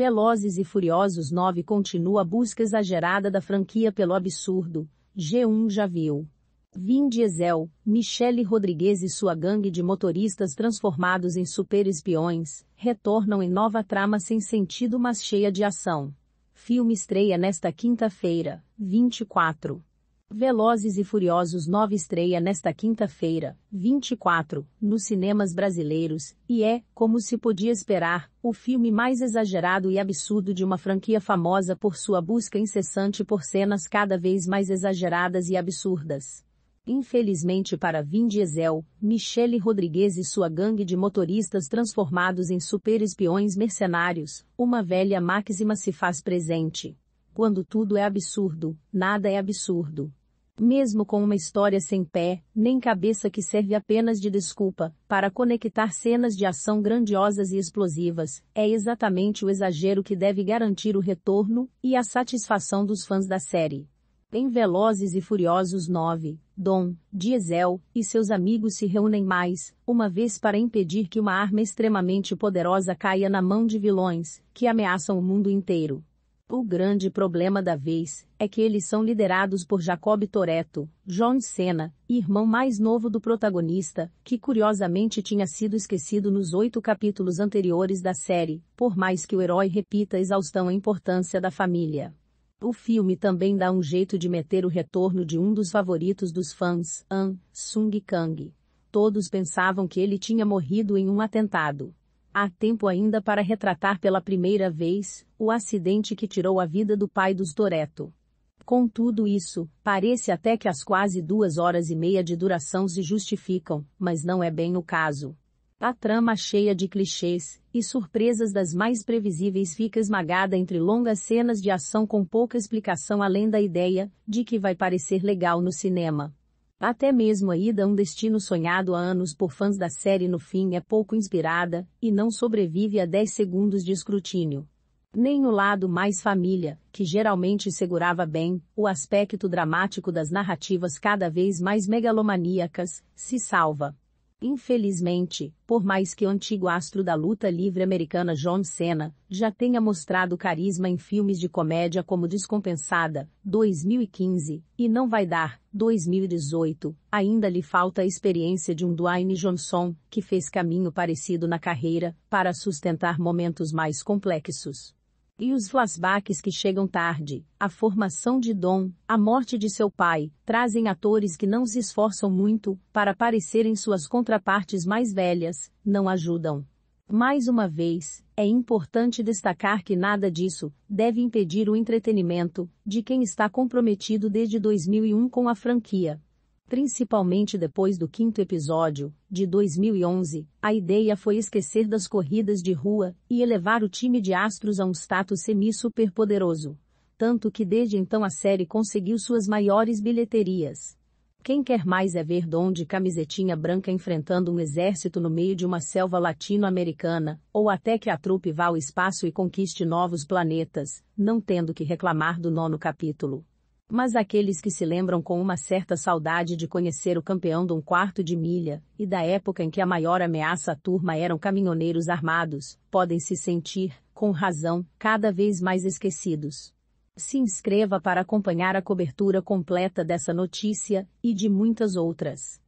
Velozes e Furiosos 9 continua a busca exagerada da franquia pelo absurdo. G1 já viu. Vin Diesel, Michele Rodrigues e sua gangue de motoristas transformados em super-espiões, retornam em nova trama sem sentido mas cheia de ação. Filme estreia nesta quinta-feira, 24. Velozes e Furiosos 9 estreia nesta quinta-feira, 24, nos cinemas brasileiros, e é, como se podia esperar, o filme mais exagerado e absurdo de uma franquia famosa por sua busca incessante por cenas cada vez mais exageradas e absurdas. Infelizmente para Vin Diesel, Michele Rodrigues e sua gangue de motoristas transformados em super-espiões mercenários, uma velha máxima se faz presente. Quando tudo é absurdo, nada é absurdo mesmo com uma história sem pé, nem cabeça que serve apenas de desculpa, para conectar cenas de ação grandiosas e explosivas, é exatamente o exagero que deve garantir o retorno e a satisfação dos fãs da série. Em Velozes e Furiosos 9, Dom, Diesel e seus amigos se reúnem mais, uma vez para impedir que uma arma extremamente poderosa caia na mão de vilões, que ameaçam o mundo inteiro. O grande problema da vez é que eles são liderados por Jacob Toreto, John Cena, irmão mais novo do protagonista, que curiosamente tinha sido esquecido nos oito capítulos anteriores da série, por mais que o herói repita a exaustão a importância da família. O filme também dá um jeito de meter o retorno de um dos favoritos dos fãs, An Sung Kang. Todos pensavam que ele tinha morrido em um atentado Há tempo ainda para retratar pela primeira vez o acidente que tirou a vida do pai dos Toreto. Com tudo isso, parece até que as quase duas horas e meia de duração se justificam, mas não é bem o caso. A trama cheia de clichês e surpresas das mais previsíveis fica esmagada entre longas cenas de ação com pouca explicação além da ideia de que vai parecer legal no cinema. Até mesmo a ida a um destino sonhado há anos por fãs da série no fim é pouco inspirada, e não sobrevive a 10 segundos de escrutínio. Nem o lado mais família, que geralmente segurava bem, o aspecto dramático das narrativas cada vez mais megalomaníacas, se salva. Infelizmente, por mais que o antigo astro da luta livre americana John Cena já tenha mostrado carisma em filmes de comédia como Descompensada, 2015, e Não Vai Dar, 2018, ainda lhe falta a experiência de um Dwayne Johnson, que fez caminho parecido na carreira, para sustentar momentos mais complexos e os flashbacks que chegam tarde, a formação de Dom, a morte de seu pai, trazem atores que não se esforçam muito para parecerem suas contrapartes mais velhas, não ajudam. Mais uma vez, é importante destacar que nada disso deve impedir o entretenimento de quem está comprometido desde 2001 com a franquia. Principalmente depois do quinto episódio, de 2011, a ideia foi esquecer das corridas de rua e elevar o time de Astros a um status semi-superpoderoso. Tanto que desde então a série conseguiu suas maiores bilheterias. Quem quer mais é ver Dom de camisetinha branca enfrentando um exército no meio de uma selva latino-americana, ou até que a trupe vá ao espaço e conquiste novos planetas, não tendo que reclamar do nono capítulo. Mas aqueles que se lembram com uma certa saudade de conhecer o campeão de um quarto de milha, e da época em que a maior ameaça à turma eram caminhoneiros armados, podem se sentir, com razão, cada vez mais esquecidos. Se inscreva para acompanhar a cobertura completa dessa notícia, e de muitas outras.